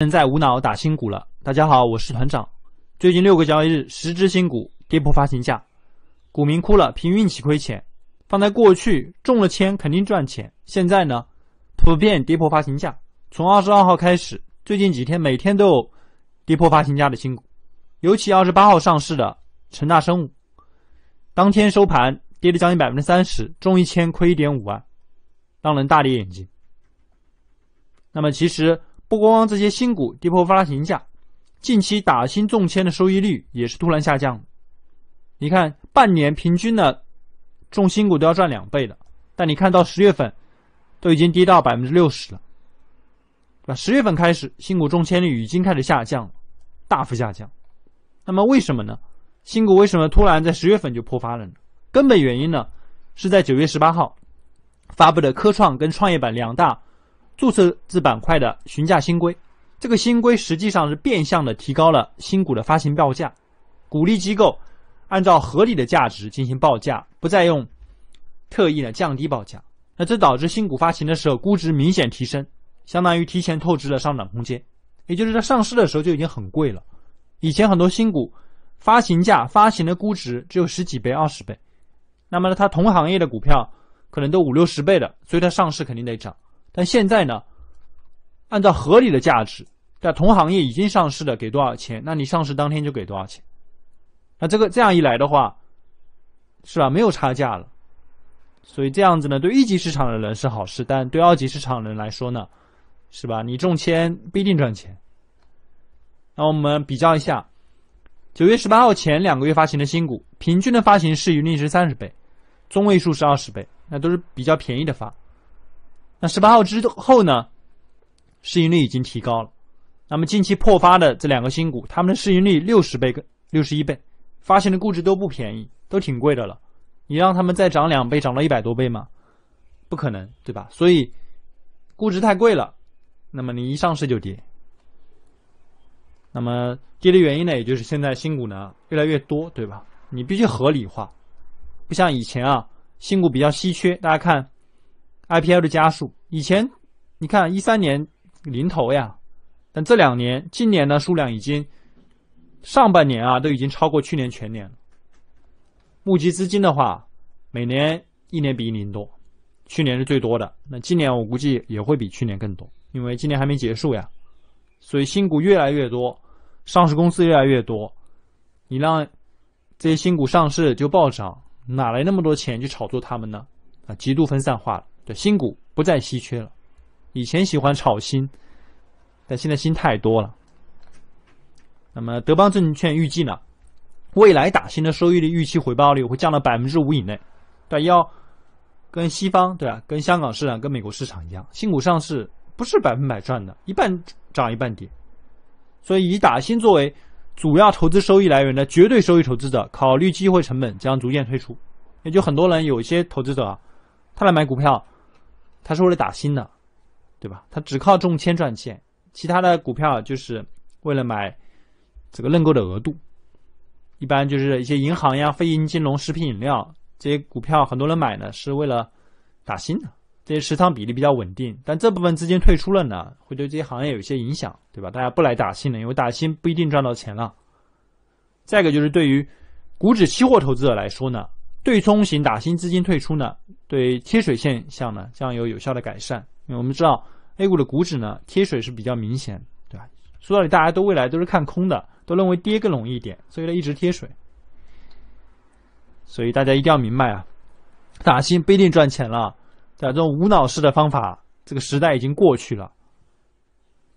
人在无脑打新股了。大家好，我是团长。最近六个交易日，十只新股跌破发行价，股民哭了，凭运气亏钱。放在过去中了签肯定赚钱，现在呢，普遍跌破发行价。从二十二号开始，最近几天每天都有跌破发行价的新股，尤其二十八号上市的成大生物，当天收盘跌了将近百分之三十，中一千亏一点五万，让人大跌眼睛。那么其实。不光这些新股跌破发行价，近期打新中签的收益率也是突然下降。你看，半年平均呢，中新股都要赚两倍的，但你看到十月份都已经跌到百分之六十了，对吧？十月份开始，新股中签率已经开始下降，大幅下降。那么为什么呢？新股为什么突然在十月份就破发了呢？根本原因呢，是在九月十八号发布的科创跟创业板两大。注册制板块的询价新规，这个新规实际上是变相的提高了新股的发行报价，鼓励机构按照合理的价值进行报价，不再用特意的降低报价。那这导致新股发行的时候估值明显提升，相当于提前透支了上涨空间，也就是在上市的时候就已经很贵了。以前很多新股发行价发行的估值只有十几倍、二十倍，那么呢，它同行业的股票可能都五六十倍的，所以它上市肯定得涨。那现在呢？按照合理的价值，在同行业已经上市的给多少钱？那你上市当天就给多少钱？那这个这样一来的话，是吧？没有差价了。所以这样子呢，对一级市场的人是好事，但对二级市场人来说呢，是吧？你中签不一定赚钱。那我们比较一下，九月十八号前两个月发行的新股，平均的发行市盈率是三十倍，中位数是二十倍，那都是比较便宜的发。那十八号之后呢，市盈率已经提高了。那么近期破发的这两个新股，他们的市盈率六十倍、六十一倍，发行的估值都不便宜，都挺贵的了。你让他们再涨两倍，涨到一百多倍吗？不可能，对吧？所以估值太贵了，那么你一上市就跌。那么跌的原因呢，也就是现在新股呢越来越多，对吧？你必须合理化，不像以前啊，新股比较稀缺。大家看。IPL 的加速，以前你看一三年零头呀，但这两年，今年呢数量已经上半年啊都已经超过去年全年了。募集资金的话，每年一年比一年多，去年是最多的，那今年我估计也会比去年更多，因为今年还没结束呀。所以新股越来越多，上市公司越来越多，你让这些新股上市就暴涨，哪来那么多钱去炒作它们呢？啊，极度分散化了。就新股不再稀缺了，以前喜欢炒新，但现在新太多了。那么德邦证券预计呢，未来打新的收益率预期回报率会降到百分之五以内，对要跟西方对吧，跟香港市场、跟美国市场一样，新股上市不是百分百赚的，一半涨一半跌。所以以打新作为主要投资收益来源的绝对收益投资者，考虑机会成本，将逐渐退出。也就很多人有一些投资者啊，他来买股票。他是为了打新的，对吧？他只靠中签赚钱，其他的股票就是为了买这个认购的额度。一般就是一些银行呀、非银金融、食品饮料这些股票，很多人买呢是为了打新的。这些持仓比例比较稳定，但这部分资金退出了呢，会对这些行业有一些影响，对吧？大家不来打新的，因为打新不一定赚到钱了。再一个就是对于股指期货投资者来说呢，对冲型打新资金退出呢。对贴水现象呢，将有有效的改善。因为我们知道 A 股的股指呢，贴水是比较明显，对吧？说到底，大家都未来都是看空的，都认为跌更容易一点，所以呢一直贴水。所以大家一定要明白啊，打新不一定赚钱了，对吧？这种无脑式的方法，这个时代已经过去了，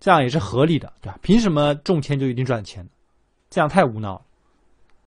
这样也是合理的，对吧？凭什么中签就一定赚钱这样太无脑了。